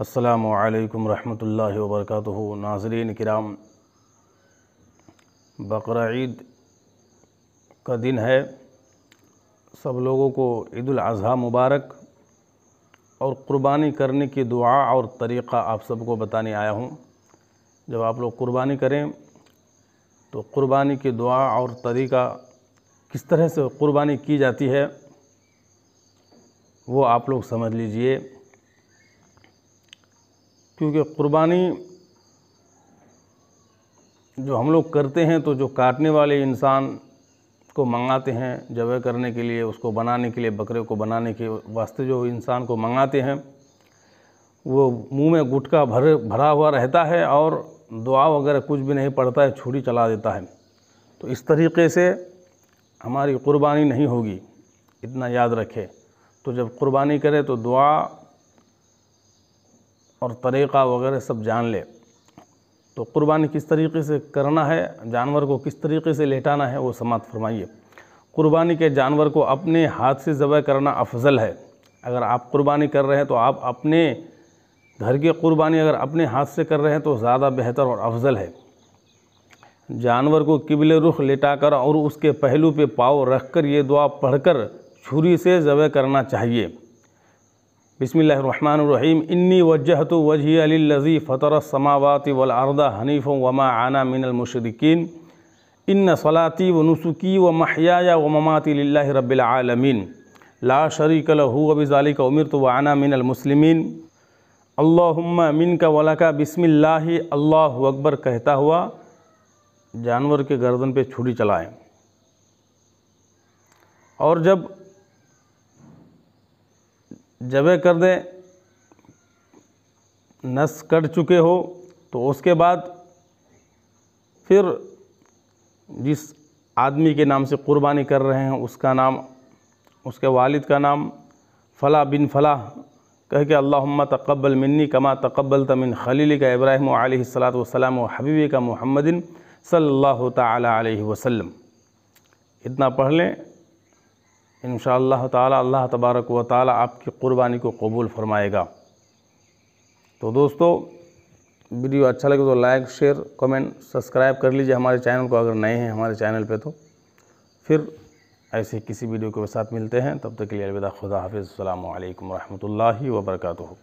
असलकम वरहमल वर्क नाजरीन कराम बकर ईद का दिन है सब लोगों को ईदाजी मुबारक और क़ुरबानी करने की दुआ और तरीक़ा आप सबको बताने आया हूँ जब आप लोग क़ुरबानी करें तो क़ुरबानी की दुआ और तरीक़ा किस तरह से क़ुरबानी की जाती है वो आप लोग समझ लीजिए क्योंकि क़ुरबानी जो हम लोग करते हैं तो जो काटने वाले इंसान को मंगाते हैं जबह करने के लिए उसको बनाने के लिए बकरे को बनाने के वास्ते जो इंसान को मंगाते हैं वो मुंह में गुटका भर भरा हुआ रहता है और दुआ वगैरह कुछ भी नहीं पड़ता है छुरी चला देता है तो इस तरीके से हमारी क़ुरबानी नहीं होगी इतना याद रखें तो जब कुर्बानी करें तो दुआ और तरीक़ा वगैरह सब जान ले तो कुर्बानी किस तरीके से करना है जानवर को किस तरीके से लेटाना है वो समात फरमाइए कुर्बानी के जानवर को अपने हाथ से ज़बह करना अफजल है अगर आप कुर्बानी कर रहे हैं तो आप अपने घर की कुर्बानी अगर अपने हाथ से कर रहे हैं तो ज़्यादा बेहतर और अफजल है जानवर को किबले रुख लेटाकर और उसके पहलू पे पाँव रखकर ये दुआ पढ़कर छुरी से ज़बह करना चाहिए बिसमीम इन्नी वजहत वजी अलीज़ी फ़तर समावत वलअर्दा हनीफ़ वमा आना मिनलमशरकिन इन सलाती व नसुकी व महया व ममाती ला रबालमीन ला शरीक लहू का उमिर तो आना मिनलमसलिमिन अल्लाहुम्मा का वला का अल्लाह अकबर कहता हुआ जानवर के गर्दन पर छुरी चलाएँ और जब जबे कर दें नस कट चुके हो तो उसके बाद फिर जिस आदमी के नाम से कुर्बानी कर रहे हैं उसका नाम उसके वालिद का नाम फ़ला बिन फ़लाह कह के अल्लाम तकबल मिन्नी कमा तकबल तमिन खलील का इब्राहिम आलत वसलम हबीबी का मोहम्मदिन सल्ला तसलम इतना पढ़ लें इन शाह अल्लाह तबारक व ताल आपकी क़ुरबानी को कबूल फरमाएगा तो दोस्तों वीडियो अच्छा लगे तो लाइक शेयर कमेंट सब्सक्राइब कर लीजिए हमारे चैनल को अगर नए हैं हमारे चैनल पे तो फिर ऐसे किसी वीडियो के साथ मिलते हैं तब तक के लिए अलविदा खुदा हाफिज़ अल्लाम वरहमल वर्का